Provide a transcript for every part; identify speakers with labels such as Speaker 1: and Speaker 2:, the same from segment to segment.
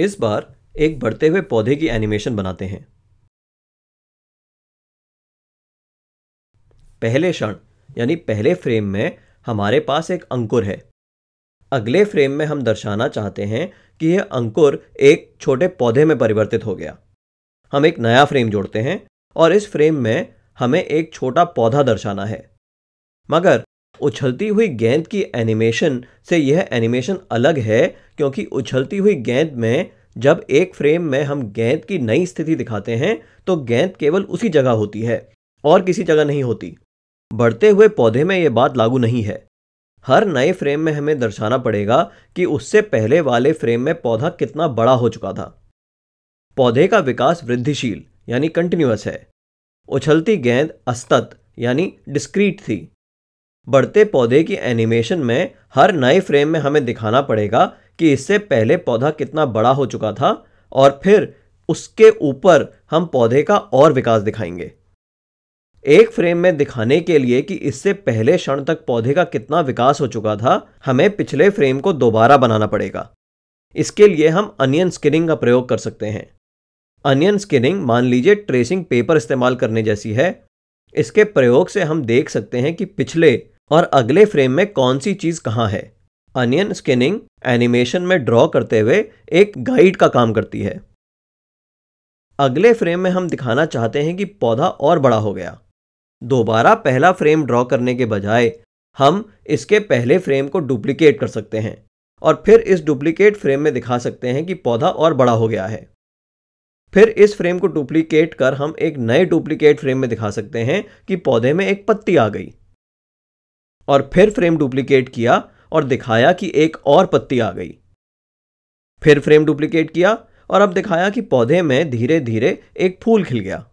Speaker 1: इस बार एक बढ़ते हुए पौधे की एनिमेशन बनाते हैं पहले क्षण यानी पहले फ्रेम में हमारे पास एक अंकुर है अगले फ्रेम में हम दर्शाना चाहते हैं कि यह अंकुर एक छोटे पौधे में परिवर्तित हो गया हम एक नया फ्रेम जोड़ते हैं और इस फ्रेम में हमें एक छोटा पौधा दर्शाना है मगर उछलती हुई गेंद की एनिमेशन से यह एनिमेशन अलग है क्योंकि उछलती हुई गेंद में जब एक फ्रेम में हम गेंद की नई स्थिति दिखाते हैं तो गेंद केवल उसी जगह होती है और किसी जगह नहीं होती बढ़ते हुए पौधे में यह बात लागू नहीं है हर नए फ्रेम में हमें दर्शाना पड़ेगा कि उससे पहले वाले फ्रेम में पौधा कितना बड़ा हो चुका था पौधे का विकास वृद्धिशील यानी कंटिन्यूस है उछलती गेंद अस्तत यानी डिस्क्रीट थी बढ़ते पौधे की एनिमेशन में हर नए फ्रेम में हमें दिखाना पड़ेगा कि इससे पहले पौधा कितना बड़ा हो चुका था और फिर उसके ऊपर हम पौधे का और विकास दिखाएंगे एक फ्रेम में दिखाने के लिए कि इससे पहले क्षण तक पौधे का कितना विकास हो चुका था हमें पिछले फ्रेम को दोबारा बनाना पड़ेगा इसके लिए हम अनियन स्किनिंग का प्रयोग कर सकते हैं अनियन स्किनिंग मान लीजिए ट्रेसिंग पेपर इस्तेमाल करने जैसी है इसके प्रयोग से हम देख सकते हैं कि पिछले और अगले फ्रेम में कौन सी चीज कहाँ है अनियन स्किनिंग एनिमेशन में ड्रॉ करते हुए एक गाइड का काम करती है अगले फ्रेम में हम दिखाना चाहते हैं कि पौधा और बड़ा हो गया दोबारा पहला फ्रेम ड्रॉ करने के बजाय हम इसके पहले फ्रेम को डुप्लीकेट कर सकते हैं और फिर इस डुप्लीकेट फ्रेम में दिखा सकते हैं कि पौधा और बड़ा हो गया है फिर इस फ्रेम को डुप्लीकेट कर हम एक नए डुप्लीकेट फ्रेम में दिखा सकते हैं कि पौधे में एक पत्ती आ गई और फिर फ्रेम डुप्लीकेट किया और दिखाया कि एक और पत्ती आ गई फिर फ्रेम डुप्लीकेट किया और अब दिखाया कि पौधे में धीरे धीरे एक फूल खिल गया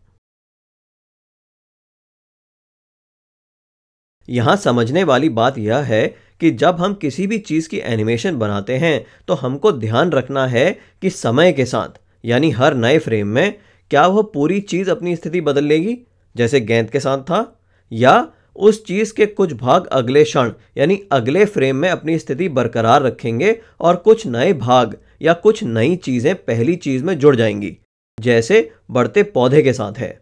Speaker 1: यहां समझने वाली बात यह है कि जब हम किसी भी चीज की एनिमेशन बनाते हैं तो हमको ध्यान रखना है कि समय के साथ यानी हर नए फ्रेम में क्या वह पूरी चीज अपनी स्थिति बदल लेगी जैसे गेंद के साथ था या उस चीज़ के कुछ भाग अगले क्षण यानी अगले फ्रेम में अपनी स्थिति बरकरार रखेंगे और कुछ नए भाग या कुछ नई चीज़ें पहली चीज़ में जुड़ जाएंगी जैसे बढ़ते पौधे के साथ है